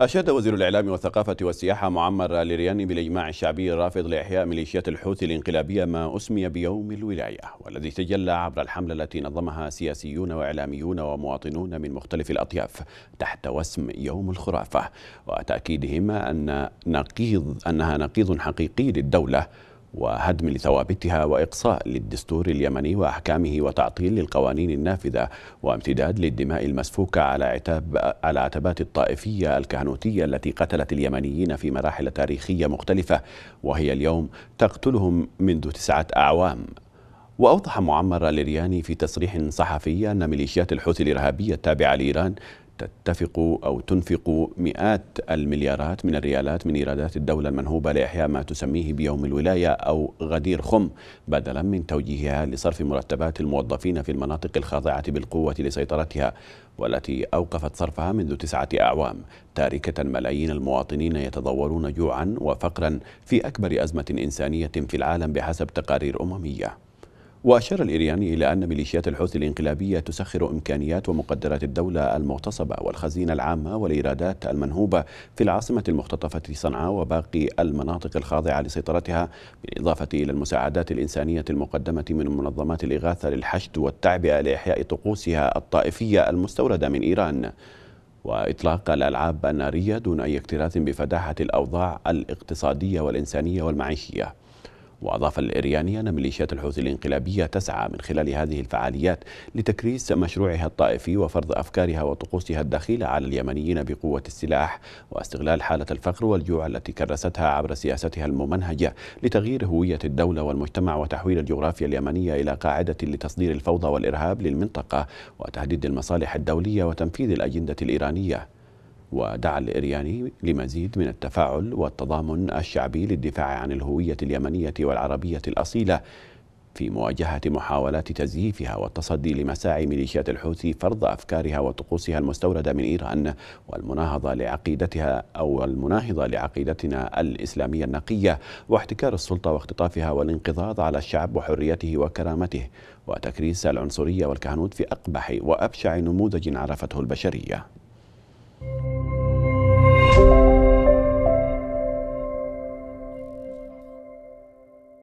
أشاد وزير الإعلام والثقافة والسياحة معمر لرياني بالإجماع الشعبي الرافض لإحياء ميليشيات الحوثي الانقلابية ما أسمي بيوم الولاية والذي تجلى عبر الحملة التي نظمها سياسيون وإعلاميون ومواطنون من مختلف الأطياف تحت وسم يوم الخرافة وتأكيدهما أن نقيض أنها نقيض حقيقي للدولة وهدم لثوابتها وإقصاء للدستور اليمني وأحكامه وتعطيل للقوانين النافذة وامتداد للدماء المسفوكة على عتاب على عتبات الطائفية الكهنوتية التي قتلت اليمنيين في مراحل تاريخية مختلفة وهي اليوم تقتلهم منذ تسعة أعوام وأوضح معمر لرياني في تصريح صحفي أن ميليشيات الحوثي الإرهابية التابعة لإيران تتفق أو تنفق مئات المليارات من الريالات من إيرادات الدولة المنهوبة لإحياء ما تسميه بيوم الولاية أو غدير خم بدلا من توجيهها لصرف مرتبات الموظفين في المناطق الخاضعة بالقوة لسيطرتها والتي أوقفت صرفها منذ تسعة أعوام تاركة ملايين المواطنين يتضورون جوعا وفقرا في أكبر أزمة إنسانية في العالم بحسب تقارير أممية وأشار الإيراني إلى أن ميليشيات الحوثي الإنقلابية تسخر إمكانيات ومقدرات الدولة المغتصبة والخزينة العامة والإيرادات المنهوبة في العاصمة المختطفة صنعاء وباقي المناطق الخاضعة لسيطرتها بالإضافة إلى المساعدات الإنسانية المقدمة من منظمات الإغاثة للحشد والتعبئة لإحياء طقوسها الطائفية المستوردة من إيران وإطلاق الألعاب النارية دون أي اكتراث بفداحة الأوضاع الاقتصادية والإنسانية والمعيشية وأضاف الإرياني أن ميليشيات الحوثي الانقلابية تسعى من خلال هذه الفعاليات لتكريس مشروعها الطائفي وفرض أفكارها وطقوسها الدخيلة على اليمنيين بقوة السلاح واستغلال حالة الفقر والجوع التي كرستها عبر سياستها الممنهجة لتغيير هوية الدولة والمجتمع وتحويل الجغرافيا اليمنية إلى قاعدة لتصدير الفوضى والإرهاب للمنطقة وتهديد المصالح الدولية وتنفيذ الأجندة الإيرانية ودعا الإرياني لمزيد من التفاعل والتضامن الشعبي للدفاع عن الهوية اليمنية والعربية الأصيلة في مواجهة محاولات تزييفها والتصدي لمساعي ميليشيات الحوثي فرض أفكارها وطقوسها المستوردة من إيران والمناهضة لعقيدتها أو المناهضة لعقيدتنا الإسلامية النقية واحتكار السلطة واختطافها والانقضاض على الشعب وحريته وكرامته وتكريس العنصرية والكهنوت في أقبح وأبشع نموذج عرفته البشرية